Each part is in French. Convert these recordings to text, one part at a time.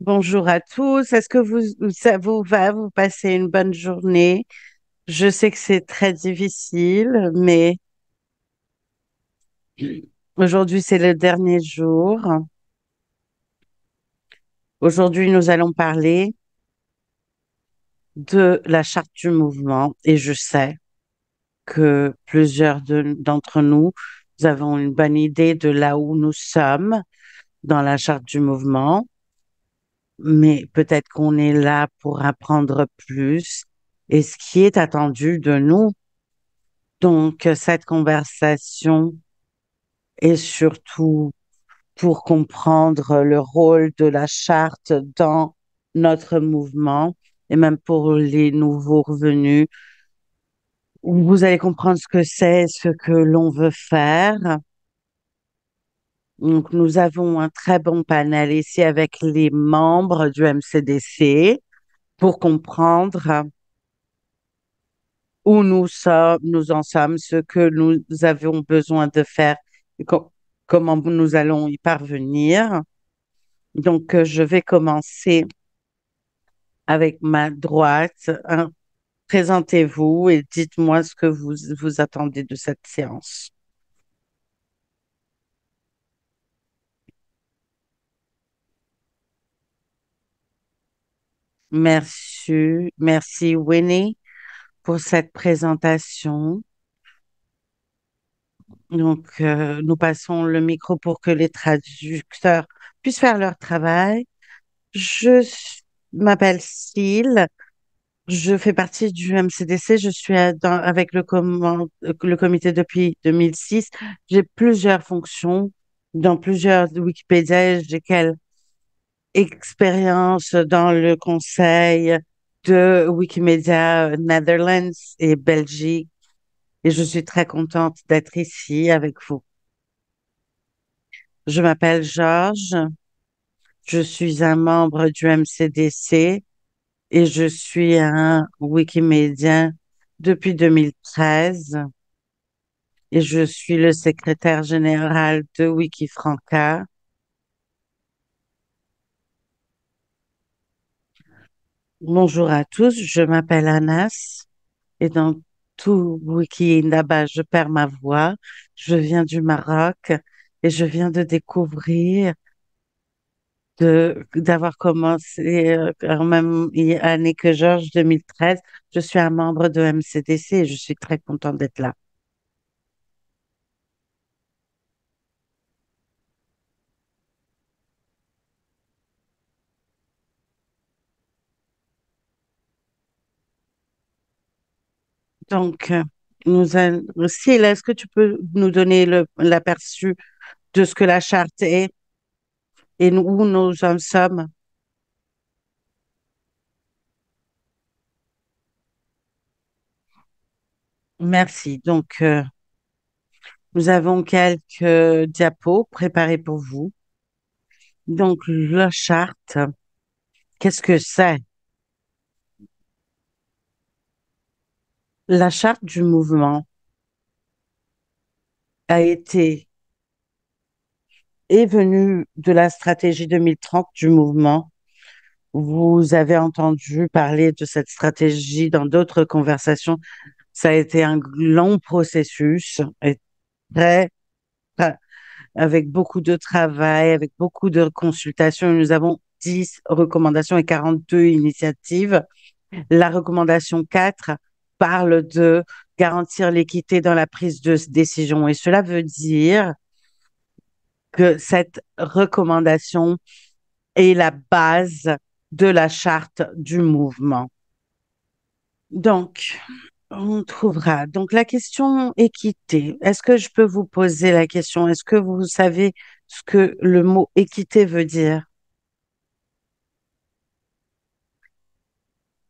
Bonjour à tous. Est-ce que vous, ça vous va? Vous passez une bonne journée? Je sais que c'est très difficile, mais aujourd'hui, c'est le dernier jour. Aujourd'hui, nous allons parler de la charte du mouvement et je sais que plusieurs d'entre nous, nous avons une bonne idée de là où nous sommes dans la charte du mouvement mais peut-être qu'on est là pour apprendre plus et ce qui est attendu de nous. Donc, cette conversation est surtout pour comprendre le rôle de la charte dans notre mouvement et même pour les nouveaux revenus. Vous allez comprendre ce que c'est, ce que l'on veut faire donc, nous avons un très bon panel ici avec les membres du MCDC pour comprendre où nous sommes, nous en sommes, ce que nous avons besoin de faire, et comment nous allons y parvenir. Donc, euh, je vais commencer avec ma droite. Hein, présentez-vous et dites-moi ce que vous, vous attendez de cette séance. Merci, merci Winnie pour cette présentation. Donc, euh, nous passons le micro pour que les traducteurs puissent faire leur travail. Je m'appelle Syl, Je fais partie du MCDC. Je suis avec le, le comité depuis 2006. J'ai plusieurs fonctions dans plusieurs Wikipédia. J'ai expérience dans le conseil de Wikimedia euh, Netherlands et Belgique. Et je suis très contente d'être ici avec vous. Je m'appelle Georges. Je suis un membre du MCDC et je suis un Wikimédien depuis 2013. Et je suis le secrétaire général de Wikifranca Bonjour à tous, je m'appelle Anas et dans tout Wiki Indaba, je perds ma voix. Je viens du Maroc et je viens de découvrir de d'avoir commencé quand euh, même année que Georges 2013. Je suis un membre de MCDC et je suis très contente d'être là. Donc, euh, nous est-ce que tu peux nous donner l'aperçu de ce que la charte est et où nous en sommes? Merci. Donc, euh, nous avons quelques diapos préparés pour vous. Donc, la charte, qu'est-ce que c'est? La charte du mouvement a été est venue de la stratégie 2030 du mouvement. Vous avez entendu parler de cette stratégie dans d'autres conversations. Ça a été un long processus avec beaucoup de travail, avec beaucoup de consultations. Nous avons 10 recommandations et 42 initiatives. La recommandation 4 parle de garantir l'équité dans la prise de décision. Et cela veut dire que cette recommandation est la base de la charte du mouvement. Donc, on trouvera. Donc, la question équité. Est-ce que je peux vous poser la question? Est-ce que vous savez ce que le mot équité veut dire?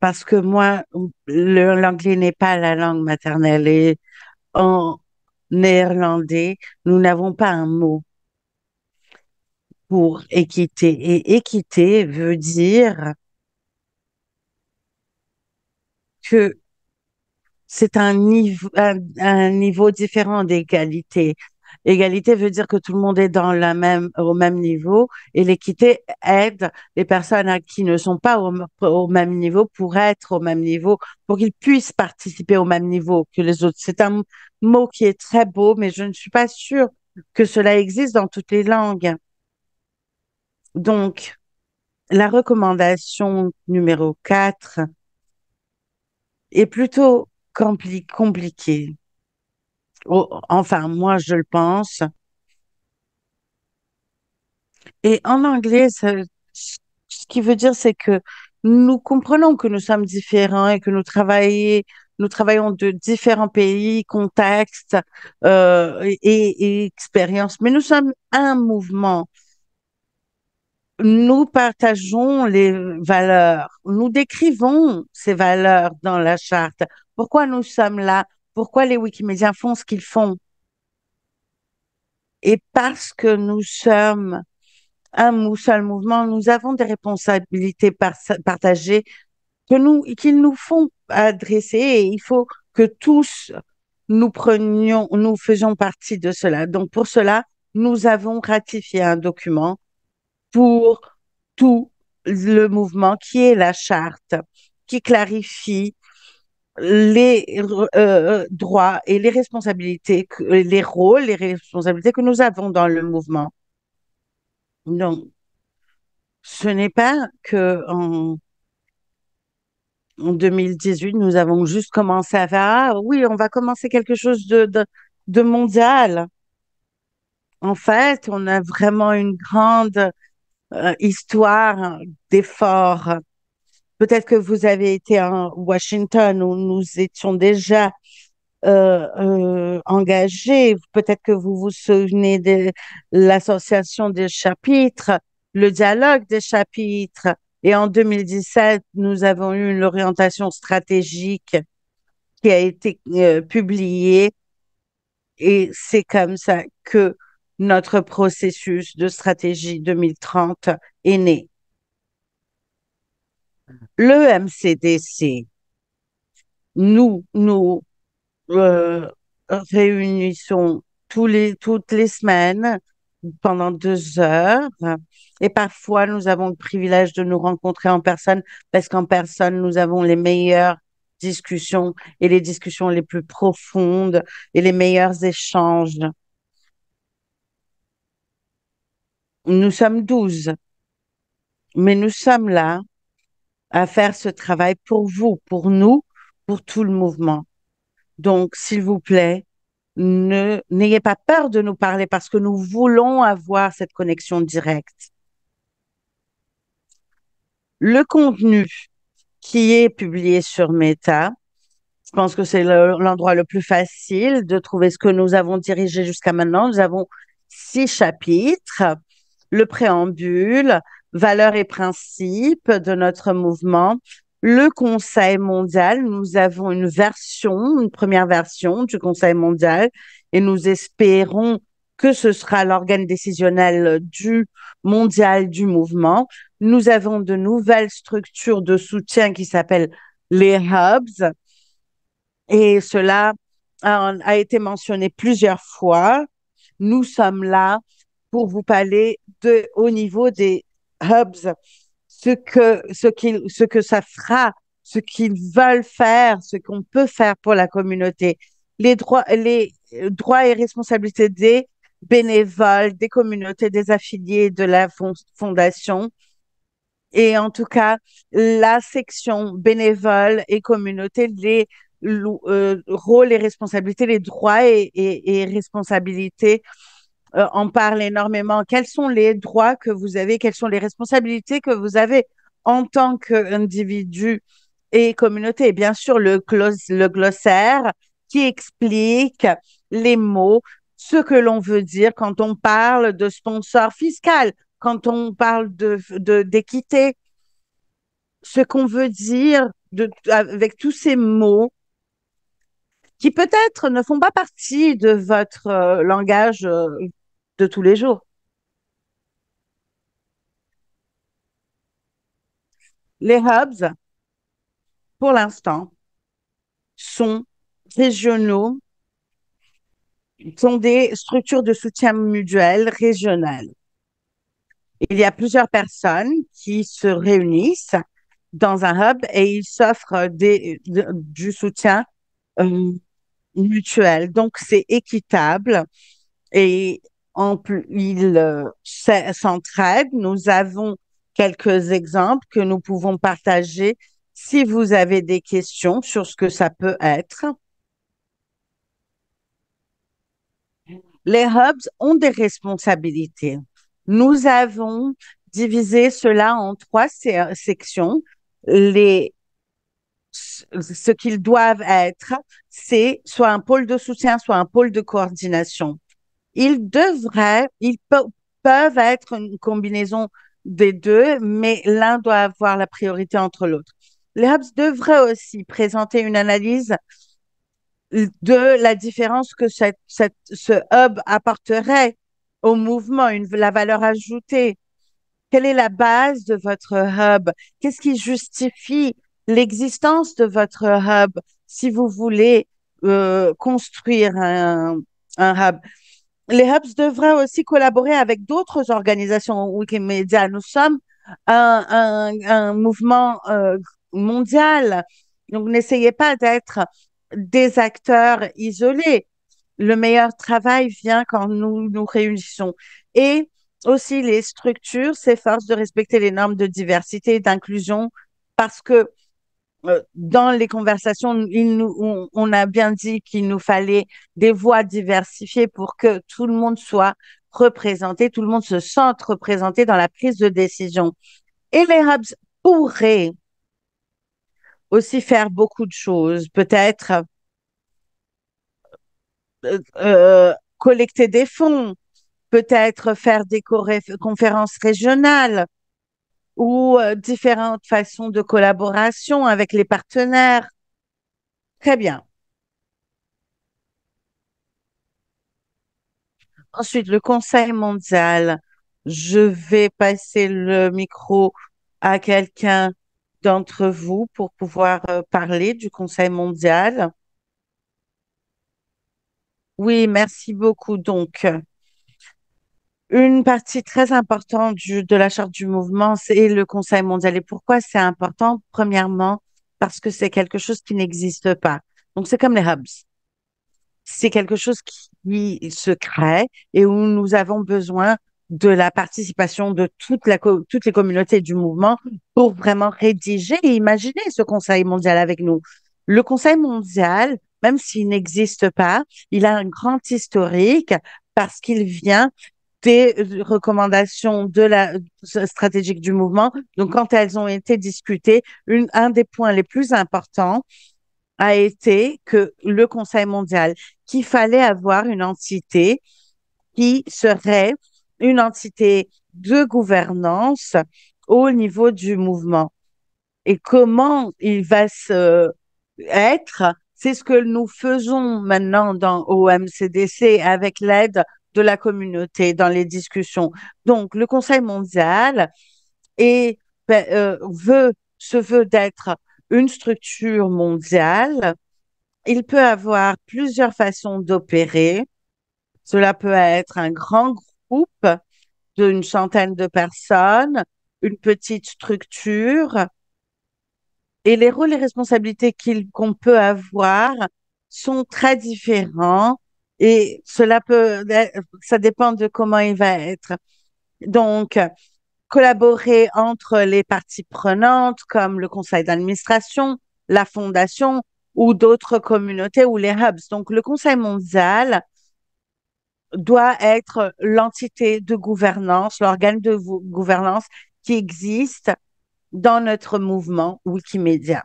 parce que moi, l'anglais n'est pas la langue maternelle et en néerlandais, nous n'avons pas un mot pour équité. Et équité veut dire que c'est un niveau, un niveau différent d'égalité. Égalité veut dire que tout le monde est dans la même, au même niveau et l'équité aide les personnes hein, qui ne sont pas au, même niveau pour être au même niveau, pour qu'ils puissent participer au même niveau que les autres. C'est un mot qui est très beau, mais je ne suis pas sûre que cela existe dans toutes les langues. Donc, la recommandation numéro 4 est plutôt compliquée. Oh, enfin, moi, je le pense. Et en anglais, ce qui veut dire, c'est que nous comprenons que nous sommes différents et que nous travaillons, nous travaillons de différents pays, contextes euh, et expériences, mais nous sommes un mouvement. Nous partageons les valeurs, nous décrivons ces valeurs dans la charte. Pourquoi nous sommes là pourquoi les Wikimédiens font ce qu'ils font. Et parce que nous sommes un seul mouvement, nous avons des responsabilités partagées que nous, qu'ils nous font adresser et il faut que tous nous prenions, nous faisions partie de cela. Donc pour cela, nous avons ratifié un document pour tout le mouvement qui est la charte, qui clarifie les euh, droits et les responsabilités, les rôles, les responsabilités que nous avons dans le mouvement. Donc, ce n'est pas que en, 2018, nous avons juste commencé à faire, ah oui, on va commencer quelque chose de, de, mondial. En fait, on a vraiment une grande euh, histoire d'efforts Peut-être que vous avez été à Washington où nous étions déjà euh, euh, engagés. Peut-être que vous vous souvenez de l'association des chapitres, le dialogue des chapitres. Et en 2017, nous avons eu une orientation stratégique qui a été euh, publiée. Et c'est comme ça que notre processus de stratégie 2030 est né le MCDC nous nous euh, réunissons tous les, toutes les semaines pendant deux heures et parfois nous avons le privilège de nous rencontrer en personne parce qu'en personne nous avons les meilleures discussions et les discussions les plus profondes et les meilleurs échanges. Nous sommes douze, mais nous sommes là à faire ce travail pour vous, pour nous, pour tout le mouvement. Donc, s'il vous plaît, ne n'ayez pas peur de nous parler parce que nous voulons avoir cette connexion directe. Le contenu qui est publié sur Meta, je pense que c'est l'endroit le, le plus facile de trouver ce que nous avons dirigé jusqu'à maintenant. Nous avons six chapitres, le préambule, valeurs et principes de notre mouvement. Le Conseil mondial, nous avons une version, une première version du Conseil mondial et nous espérons que ce sera l'organe décisionnel du mondial du mouvement. Nous avons de nouvelles structures de soutien qui s'appellent les hubs et cela a, été mentionné plusieurs fois. Nous sommes là pour vous parler de, au niveau des Hubs, ce que, ce, ce que ça fera, ce qu'ils veulent faire, ce qu'on peut faire pour la communauté, les droits, les droits et responsabilités des bénévoles, des communautés, des affiliés de la fondation. Et en tout cas, la section bénévoles et communautés, les euh, rôles et responsabilités, les droits et, et responsabilités euh, en parle énormément. Quels sont les droits que vous avez Quelles sont les responsabilités que vous avez en tant qu'individu et communauté Et bien sûr, le, glossaire qui explique les mots, ce que l'on veut dire quand on parle de sponsor fiscal, quand on parle de d'équité, ce qu'on veut dire avec tous ces mots qui peut-être ne font pas partie de votre euh, langage euh, de tous les jours. Les hubs, pour l'instant, sont régionaux, sont des structures de soutien mutuel régional. Il y a plusieurs personnes qui se réunissent dans un hub et ils s'offrent des, du soutien euh, mutuel. Donc, c'est équitable et en plus, ils euh, s'entraident. Nous avons quelques exemples que nous pouvons partager si vous avez des questions sur ce que ça peut être. Les hubs ont des responsabilités. Nous avons divisé cela en trois sections. ce qu'ils doivent être, c'est soit un pôle de soutien, soit un pôle de coordination. Ils devraient, ils peuvent être une combinaison des deux, mais l'un doit avoir la priorité entre l'autre. Les hubs devraient aussi présenter une analyse de la différence que ce hub apporterait au mouvement, la valeur ajoutée. Quelle est la base de votre hub Qu'est-ce qui justifie l'existence de votre hub si vous voulez euh, construire un hub les hubs devraient aussi collaborer avec d'autres organisations Wikimedia. Nous sommes un, un, un mouvement euh, mondial, donc n'essayez pas d'être des acteurs isolés. Le meilleur travail vient quand nous nous réunissons. Et aussi, les structures s'efforcent de respecter les normes de diversité et d'inclusion parce que euh, dans les conversations, on, a bien dit qu'il nous fallait des voix diversifiées pour que tout le monde soit représenté, tout le monde se sente représenté dans la prise de décision. Et les Hubs pourraient aussi faire beaucoup de choses, peut-être euh, euh, collecter des fonds, peut-être faire des conférences régionales, ou euh, différentes façons de collaboration avec les partenaires. Très bien. Ensuite, le Conseil mondial. Je vais passer le micro à quelqu'un d'entre vous pour pouvoir euh, parler du Conseil mondial. Oui, merci beaucoup. Donc, une partie très importante du, de la charte du mouvement, c'est le Conseil mondial. Et pourquoi c'est important Premièrement, parce que c'est quelque chose qui n'existe pas. Donc c'est comme les hubs. C'est quelque chose qui se crée et où nous avons besoin de la participation de toute la toutes les communautés du mouvement pour vraiment rédiger et imaginer ce Conseil mondial avec nous. Le Conseil mondial, même s'il n'existe pas, il a un grand historique parce qu'il vient des recommandations de la stratégique du mouvement. Donc, quand elles ont été discutées, une, un des points les plus importants a été que le Conseil mondial, qu'il fallait avoir une entité qui serait une entité de gouvernance au niveau du mouvement. Et comment il va se être, c'est ce que nous faisons maintenant dans OMCDC avec l'aide de la communauté dans les discussions. Donc, le Conseil mondial ben, euh, veut, se veut d'être une structure mondiale. Il peut avoir plusieurs façons d'opérer. Cela peut être un grand groupe d'une centaine de personnes, une petite structure. Et les rôles et responsabilités qu'on peut avoir sont très différents et cela peut, ça dépend de comment il va être. Donc, collaborer entre les parties prenantes comme le conseil d'administration, la fondation ou d'autres communautés ou les hubs. Donc, le conseil mondial doit être l'entité de gouvernance, l'organe de gouvernance qui existe dans notre mouvement Wikimedia.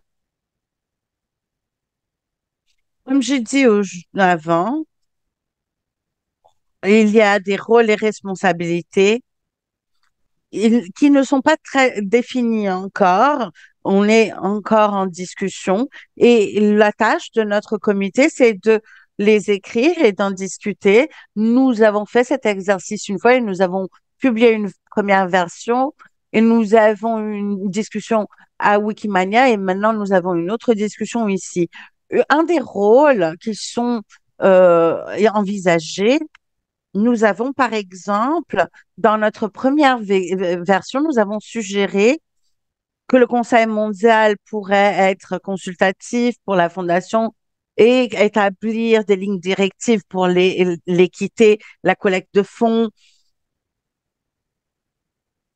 Comme j'ai dit au, avant, il y a des rôles et responsabilités qui ne sont pas très définis encore. On est encore en discussion et la tâche de notre comité, c'est de les écrire et d'en discuter. Nous avons fait cet exercice une fois et nous avons publié une première version et nous avons une discussion à Wikimania et maintenant nous avons une autre discussion ici. Euh, un des rôles qui sont euh, envisagés, nous avons, par exemple, dans notre première version, nous avons suggéré que le Conseil mondial pourrait être consultatif pour la Fondation et établir des lignes directives pour l'équité, la collecte de fonds,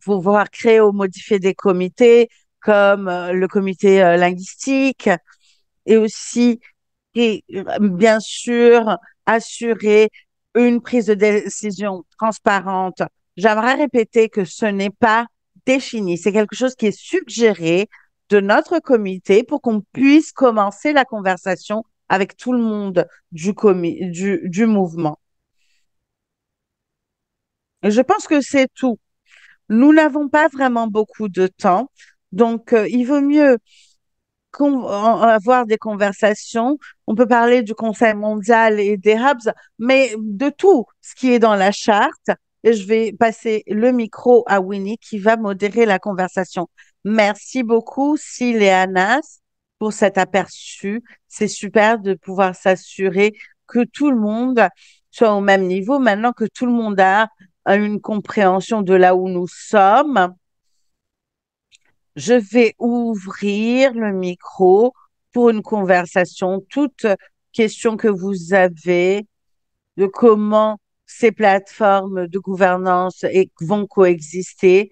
pouvoir créer ou modifier des comités comme euh, le comité euh, linguistique et aussi, et, euh, bien sûr, assurer une prise de décision transparente. J'aimerais répéter que ce n'est pas défini, c'est quelque chose qui est suggéré de notre comité pour qu'on puisse commencer la conversation avec tout le monde du, du, du mouvement. je pense que c'est tout. Nous n'avons pas vraiment beaucoup de temps, donc euh, il vaut mieux avoir des conversations. On peut parler du Conseil mondial et des hubs, mais de tout ce qui est dans la charte. Et je vais passer le micro à Winnie qui va modérer la conversation. Merci beaucoup, Siléanas, pour cet aperçu. C'est super de pouvoir s'assurer que tout le monde soit au même niveau maintenant que tout le monde a une compréhension de là où nous sommes je vais ouvrir le micro pour une conversation. Toute questions que vous avez de comment ces plateformes de gouvernance vont coexister.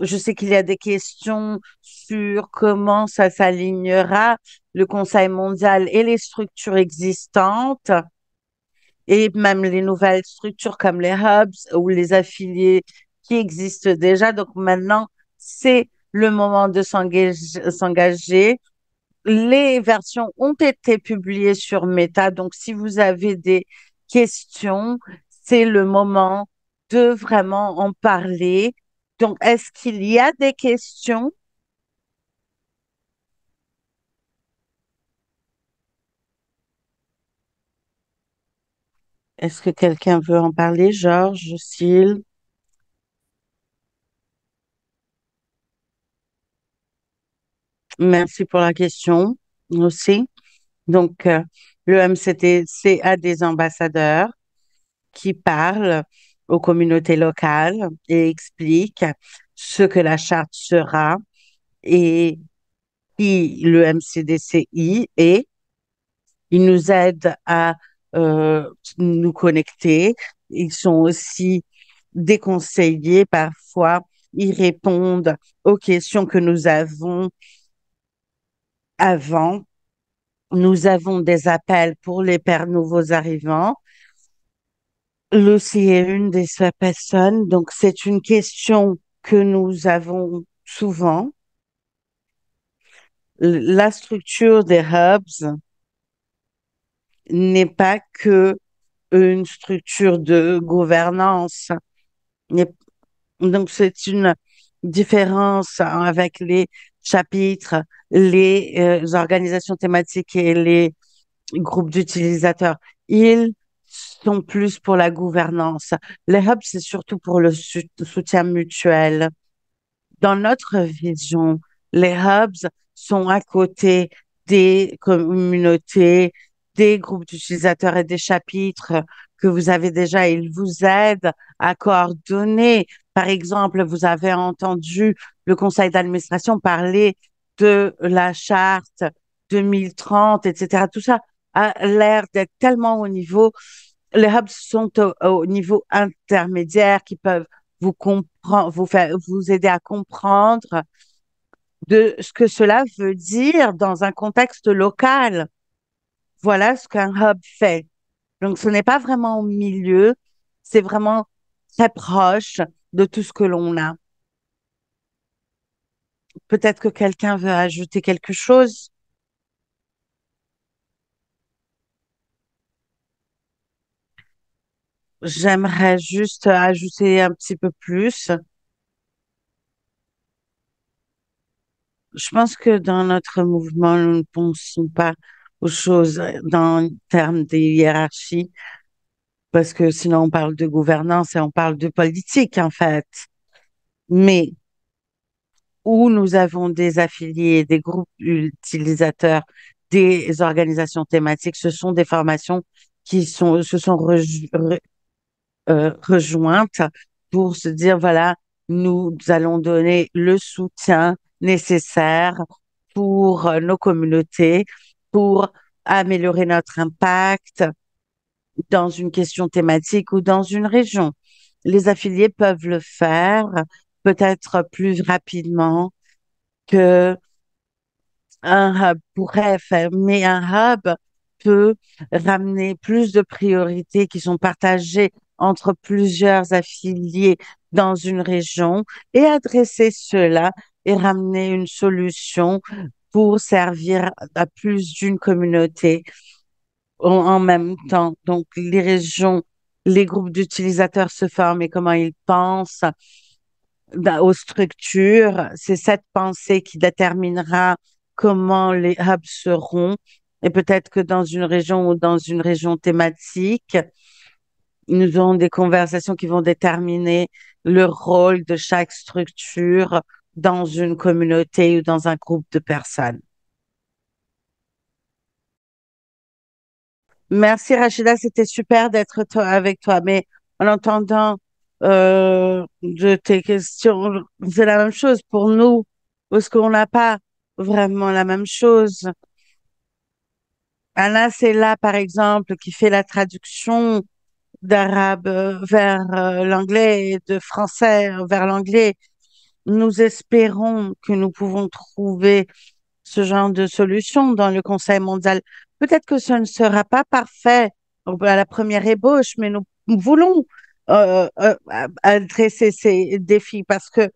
Je sais qu'il y a des questions sur comment ça s'alignera le Conseil mondial et les structures existantes et même les nouvelles structures comme les hubs ou les affiliés qui existent déjà. Donc maintenant, c'est le moment de s'engager. Les versions ont été publiées sur Meta, donc si vous avez des questions, c'est le moment de vraiment en parler. Donc, est-ce qu'il y a des questions? Est-ce que quelqu'un veut en parler, Georges, Sil Merci pour la question aussi. Donc, euh, le MCDC a des ambassadeurs qui parlent aux communautés locales et expliquent ce que la charte sera et qui le MCDCI est. Ils nous aident à euh, nous connecter. Ils sont aussi déconseillés parfois. Ils répondent aux questions que nous avons avant. Nous avons des appels pour les pères nouveaux arrivants. Lucie est une des seules personnes, donc c'est une question que nous avons souvent. La structure des hubs n'est pas que une structure de gouvernance. Donc c'est une différence avec les chapitres, les euh, organisations thématiques et les groupes d'utilisateurs. Ils sont plus pour la gouvernance. Les hubs, c'est surtout pour le soutien mutuel. Dans notre vision, les hubs sont à côté des communautés, des groupes d'utilisateurs et des chapitres que vous avez déjà. Ils vous aident à coordonner. Par exemple, vous avez entendu le conseil d'administration parlait de la charte 2030, etc. Tout ça a l'air d'être tellement au niveau. Les hubs sont au, niveau intermédiaire qui peuvent vous comprendre, vous aider à comprendre de ce que cela veut dire dans un contexte local. Voilà ce qu'un hub fait. Donc, ce n'est pas vraiment au milieu, c'est vraiment très proche de tout ce que l'on a. Peut-être que quelqu'un veut ajouter quelque chose. J'aimerais juste ajouter un petit peu plus. Je pense que dans notre mouvement, nous ne pensons pas aux choses dans le terme des hiérarchies, parce que sinon on parle de gouvernance et on parle de politique en fait. Mais où nous avons des affiliés, des groupes utilisateurs, des organisations thématiques. Ce sont des formations qui sont, se sont euh, rejointes pour se dire, voilà, nous allons donner le soutien nécessaire pour euh, nos communautés, pour améliorer notre impact dans une question thématique ou dans une région. Les affiliés peuvent le faire peut-être plus rapidement que un hub pourrait faire, mais un hub peut ramener plus de priorités qui sont partagées entre plusieurs affiliés dans une région et adresser cela et ramener une solution pour servir à plus d'une communauté en, en même temps. Donc, les régions, les groupes d'utilisateurs se forment et comment ils pensent bah, aux structures. C'est cette pensée qui déterminera comment les hubs seront. Et peut-être que dans une région ou dans une région thématique, nous aurons des conversations qui vont déterminer le rôle de chaque structure dans une communauté ou dans un groupe de personnes. Merci Rachida, c'était super d'être avec toi. Mais en entendant de euh, tes questions. C'est la même chose pour nous, parce qu'on n'a pas vraiment la même chose. Anna, c'est là, par exemple, qui fait la traduction d'arabe vers euh, l'anglais et de français vers l'anglais. Nous espérons que nous pouvons trouver ce genre de solution dans le Conseil mondial. Peut-être que ce ne sera pas parfait euh, à la première ébauche, mais nous voulons euh, adresser ces défis parce que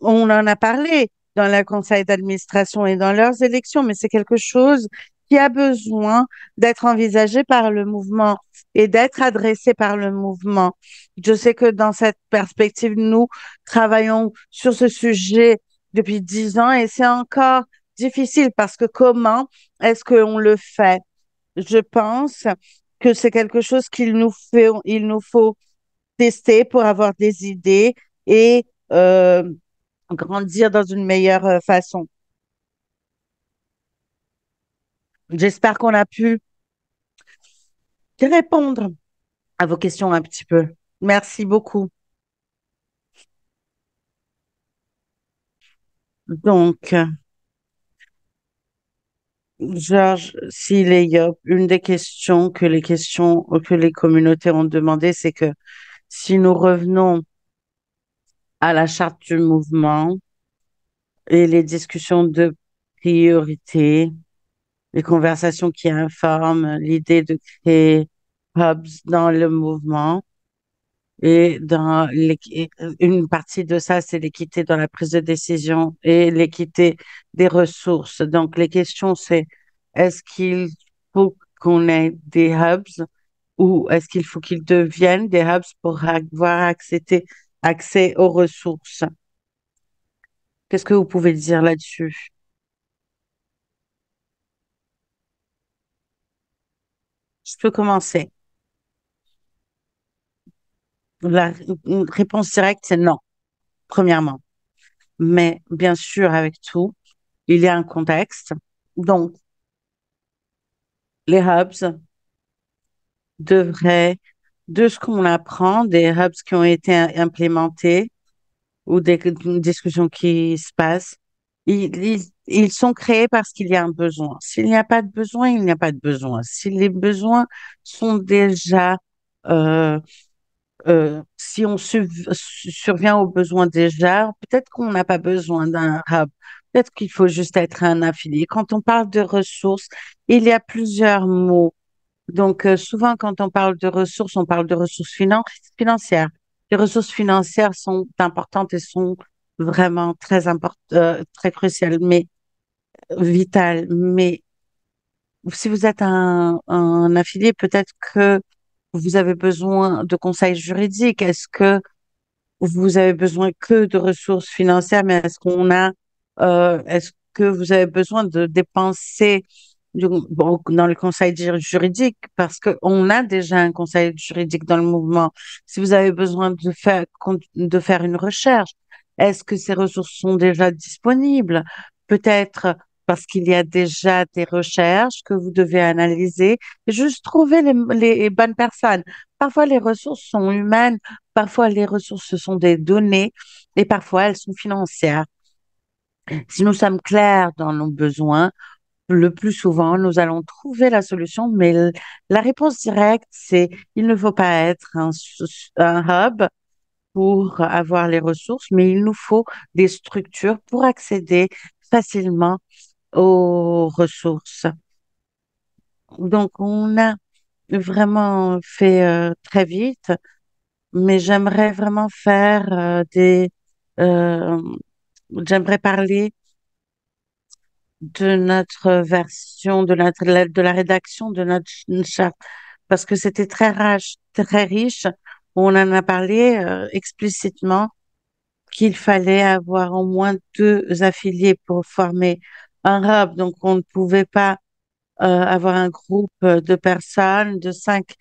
on en a parlé dans le conseil d'administration et dans leurs élections, mais c'est quelque chose qui a besoin d'être envisagé par le mouvement et d'être adressé par le mouvement. Je sais que dans cette perspective, nous travaillons sur ce sujet depuis dix ans et c'est encore difficile parce que comment est-ce qu'on le fait? Je pense que c'est quelque chose qu'il nous fait, il nous faut tester pour avoir des idées et euh, grandir dans une meilleure euh, façon. J'espère qu'on a pu répondre à vos questions un petit peu. Merci beaucoup. Donc, Georges, s'il est une des questions que les questions que les communautés ont demandé, c'est que si nous revenons à la charte du mouvement et les discussions de priorité, les conversations qui informent l'idée de créer hubs dans le mouvement. Et dans une partie de ça, c'est l'équité dans la prise de décision et l'équité des ressources. Donc, les questions, c'est est-ce qu'il faut qu'on ait des hubs ou est-ce qu'il faut qu'ils deviennent des hubs pour avoir accès aux ressources Qu'est-ce que vous pouvez dire là-dessus Je peux commencer. La réponse directe, c'est non, premièrement. Mais bien sûr, avec tout, il y a un contexte. Donc, les hubs de vrai, de ce qu'on apprend, des hubs qui ont été implémentés ou des discussions qui se passent. Ils, sont créés parce qu'il y a un besoin. S'il n'y a pas de besoin, il n'y a pas de besoin. Si les besoins sont déjà, euh, euh, si on survient aux besoins déjà, peut-être qu'on n'a pas besoin d'un hub. Peut-être qu'il faut juste être un affilié. Quand on parle de ressources, il y a plusieurs mots donc, euh, souvent, quand on parle de ressources, on parle de ressources financières. Les ressources financières sont importantes et sont vraiment très euh, très cruciales, mais vitales. Mais si vous êtes un, affilié, peut-être que vous avez besoin de conseils juridiques. Est-ce que vous avez besoin que de ressources financières, mais est-ce qu'on a, euh, est-ce que vous avez besoin de dépenser dans le conseil juridique parce que on a déjà un conseil juridique dans le mouvement. Si vous avez besoin de faire, de faire une recherche, est-ce que ces ressources sont déjà disponibles Peut-être parce qu'il y a déjà des recherches que vous devez analyser, juste trouver les, les bonnes personnes. Parfois, les ressources sont humaines, parfois, les ressources, sont des données, et parfois, elles sont financières. Si nous sommes clairs dans nos besoins, le plus souvent, nous allons trouver la solution, mais la réponse directe, c'est il ne faut pas être un, hub pour avoir les ressources, mais il nous faut des structures pour accéder facilement aux ressources. Donc, on a vraiment fait euh, très vite, mais j'aimerais vraiment faire euh, des... Euh, j'aimerais parler de notre version, de la, de la rédaction de notre charte, parce que c'était très, riche, très riche. On en a parlé euh, explicitement qu'il fallait avoir au moins deux affiliés pour former un hub. Donc, on ne pouvait pas euh, avoir un groupe euh, de personnes de cinq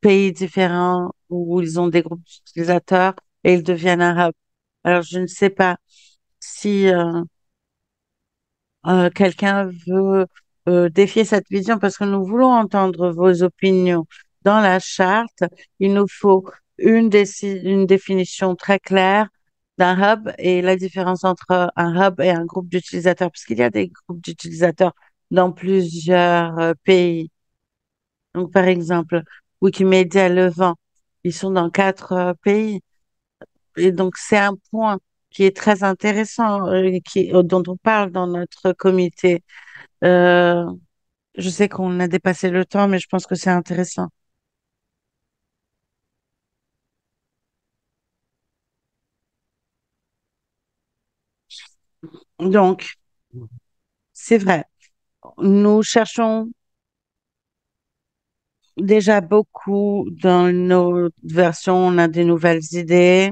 pays différents où ils ont des groupes d'utilisateurs et ils deviennent un hub. Alors, je ne sais pas si euh, quelqu'un veut euh, défier cette vision parce que nous voulons entendre vos opinions. Dans la charte, il nous faut une, une définition très claire d'un hub et la différence entre un hub et un groupe d'utilisateurs, parce qu'il y a des groupes d'utilisateurs dans plusieurs euh, pays. Donc, par exemple, Wikimedia Levant, ils sont dans quatre pays. Et donc, c'est un point qui est très intéressant, euh, qui, euh, dont on parle dans notre comité. Euh, je sais qu'on a dépassé le temps, mais je pense que c'est intéressant. Donc, c'est vrai, nous cherchons déjà beaucoup dans nos versions, on a des nouvelles idées.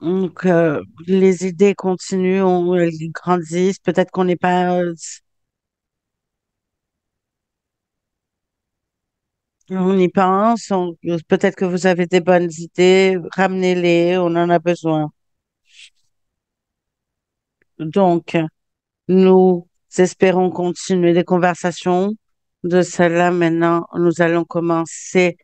Donc, euh, les idées continuent, elles grandissent. Peut-être qu'on n'est pas. Euh, on y pense. peut-être que vous avez des bonnes idées. Ramenez-les, on en a besoin. Donc, nous espérons continuer les conversations de cela, Maintenant, nous allons commencer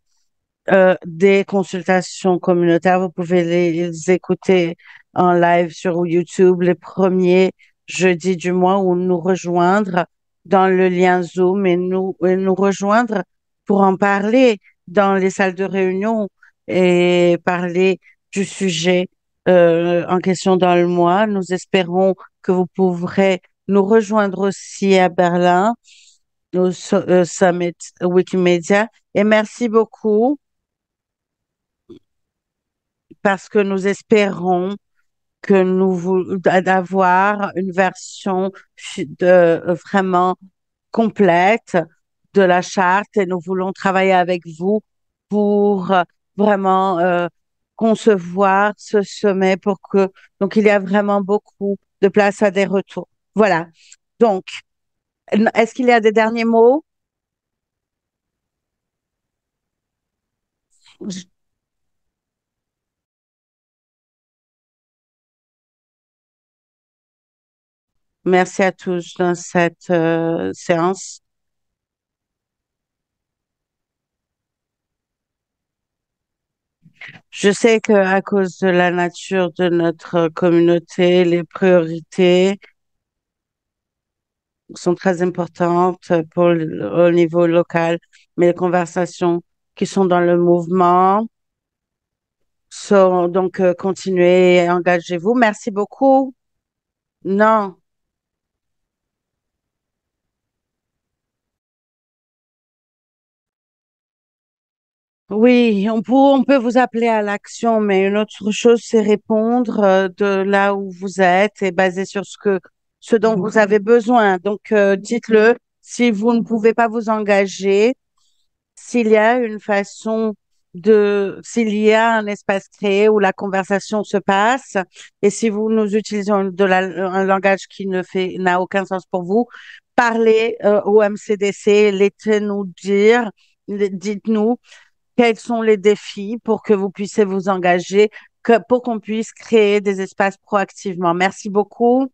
euh, des consultations communautaires. Vous pouvez les écouter en live sur YouTube les premiers jeudis du mois ou nous rejoindre dans le lien Zoom et nous, nous rejoindre pour en parler dans les salles de réunion et parler du sujet euh, en question dans le mois. Nous espérons que vous pourrez nous rejoindre aussi à Berlin au euh, Summit Wikimedia. Et merci beaucoup parce que nous espérons que nous d'avoir une version de vraiment complète de la charte et nous voulons travailler avec vous pour euh, vraiment euh, concevoir ce sommet pour que donc il y a vraiment beaucoup de place à des retours. Voilà. Donc est-ce qu'il y a des derniers mots Merci à tous dans cette euh, séance. Je sais que à cause de la nature de notre communauté, les priorités sont très importantes pour au niveau local, mais les conversations qui sont dans le mouvement sont donc euh, continuer et engagez-vous. Merci beaucoup. Non. Oui, on peut, vous appeler à l'action, mais une autre chose, c'est répondre euh, de là où vous êtes et basé sur ce que, ce dont vous avez besoin. Donc, euh, dites-le. Si vous ne pouvez pas vous engager, s'il y a une façon de, s'il y a un espace créé où la conversation se passe, et si vous nous utilisons de un langage qui ne fait, n'a aucun sens pour vous, parlez euh, au MCDC, laissez-nous dire, dites-nous quels sont les défis pour que vous puissiez vous engager, que, pour qu'on puisse créer des espaces proactivement. Merci beaucoup.